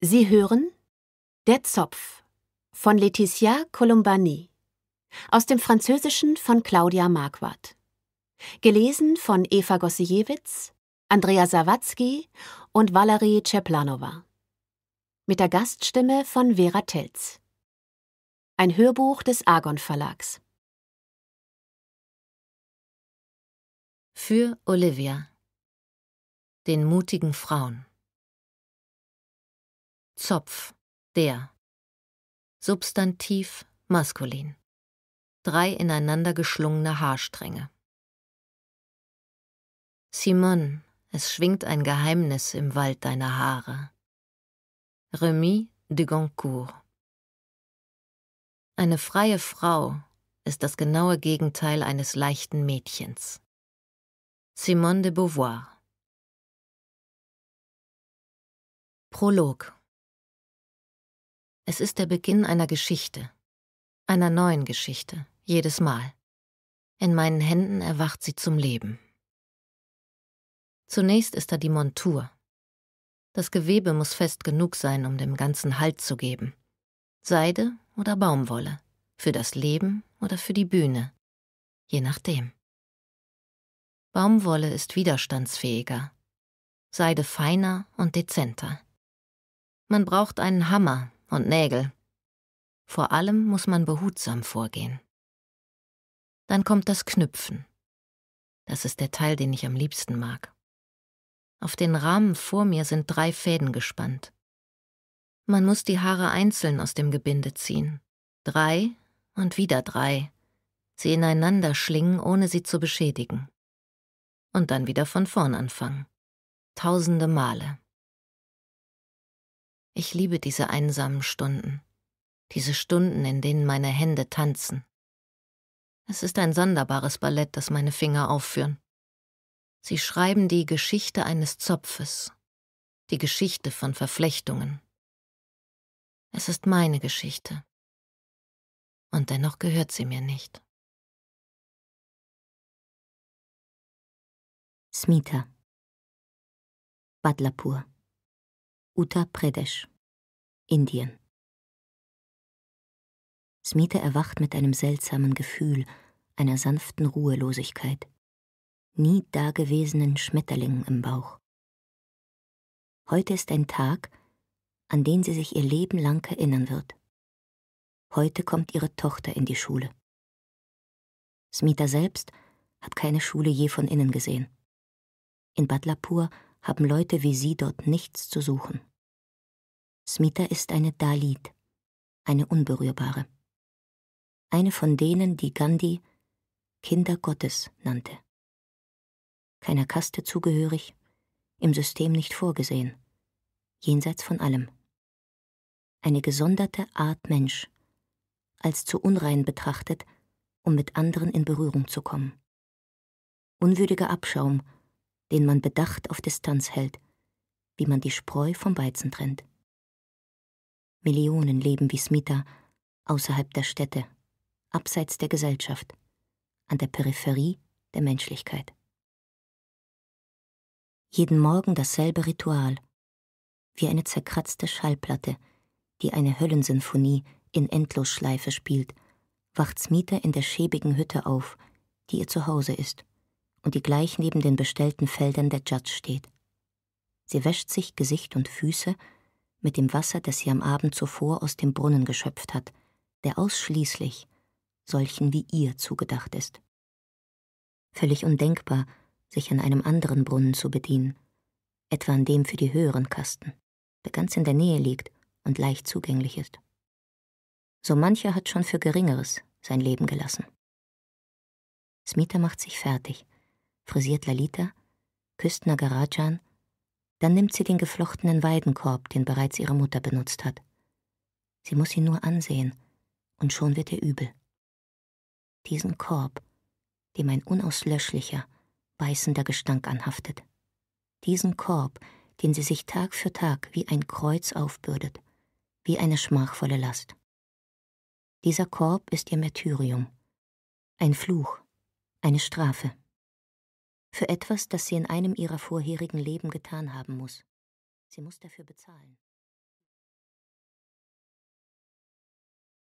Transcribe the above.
Sie hören Der Zopf von Laetitia Colombani aus dem Französischen von Claudia Marquardt. Gelesen von Eva Gossejewitz, Andrea Sawatzki und Valerie Czeplanova. Mit der Gaststimme von Vera Telz. Ein Hörbuch des Argon Verlags. Für Olivia. Den mutigen Frauen. Zopf, der. Substantiv maskulin. Drei ineinander geschlungene Haarstränge. Simon, es schwingt ein Geheimnis im Wald deiner Haare. Remy de Goncourt. Eine freie Frau ist das genaue Gegenteil eines leichten Mädchens. Simone de Beauvoir. Prolog es ist der Beginn einer Geschichte. Einer neuen Geschichte, jedes Mal. In meinen Händen erwacht sie zum Leben. Zunächst ist da die Montur. Das Gewebe muss fest genug sein, um dem Ganzen Halt zu geben. Seide oder Baumwolle, für das Leben oder für die Bühne, je nachdem. Baumwolle ist widerstandsfähiger, Seide feiner und dezenter. Man braucht einen Hammer, und Nägel. Vor allem muss man behutsam vorgehen. Dann kommt das Knüpfen. Das ist der Teil, den ich am liebsten mag. Auf den Rahmen vor mir sind drei Fäden gespannt. Man muss die Haare einzeln aus dem Gebinde ziehen. Drei und wieder drei. Sie ineinander schlingen, ohne sie zu beschädigen. Und dann wieder von vorn anfangen. Tausende Male. Ich liebe diese einsamen Stunden, diese Stunden, in denen meine Hände tanzen. Es ist ein sonderbares Ballett, das meine Finger aufführen. Sie schreiben die Geschichte eines Zopfes, die Geschichte von Verflechtungen. Es ist meine Geschichte. Und dennoch gehört sie mir nicht. Smita Badlapur Uttar Pradesh, Indien. Smita erwacht mit einem seltsamen Gefühl, einer sanften Ruhelosigkeit, nie dagewesenen Schmetterlingen im Bauch. Heute ist ein Tag, an den sie sich ihr Leben lang erinnern wird. Heute kommt ihre Tochter in die Schule. Smita selbst hat keine Schule je von innen gesehen. In Badlapur haben Leute wie sie dort nichts zu suchen. Smita ist eine Dalit, eine Unberührbare. Eine von denen, die Gandhi Kinder Gottes nannte. Keiner Kaste zugehörig, im System nicht vorgesehen, jenseits von allem. Eine gesonderte Art Mensch, als zu unrein betrachtet, um mit anderen in Berührung zu kommen. Unwürdiger Abschaum, den man bedacht auf Distanz hält, wie man die Spreu vom Weizen trennt. Millionen leben wie Smita außerhalb der Städte, abseits der Gesellschaft, an der Peripherie der Menschlichkeit. Jeden Morgen dasselbe Ritual, wie eine zerkratzte Schallplatte, die eine Höllensinfonie in Endlosschleife spielt, wacht Smita in der schäbigen Hütte auf, die ihr Zuhause ist und die gleich neben den bestellten Feldern der Judge steht. Sie wäscht sich Gesicht und Füße mit dem Wasser, das sie am Abend zuvor aus dem Brunnen geschöpft hat, der ausschließlich solchen wie ihr zugedacht ist. Völlig undenkbar, sich an einem anderen Brunnen zu bedienen, etwa an dem für die höheren Kasten, der ganz in der Nähe liegt und leicht zugänglich ist. So mancher hat schon für Geringeres sein Leben gelassen. Smita macht sich fertig, frisiert Lalita, küsst Nagarajan dann nimmt sie den geflochtenen Weidenkorb, den bereits ihre Mutter benutzt hat. Sie muss ihn nur ansehen, und schon wird ihr übel. Diesen Korb, dem ein unauslöschlicher, beißender Gestank anhaftet. Diesen Korb, den sie sich Tag für Tag wie ein Kreuz aufbürdet, wie eine schmachvolle Last. Dieser Korb ist ihr Märtyrium, ein Fluch, eine Strafe für etwas, das sie in einem ihrer vorherigen Leben getan haben muss. Sie muss dafür bezahlen.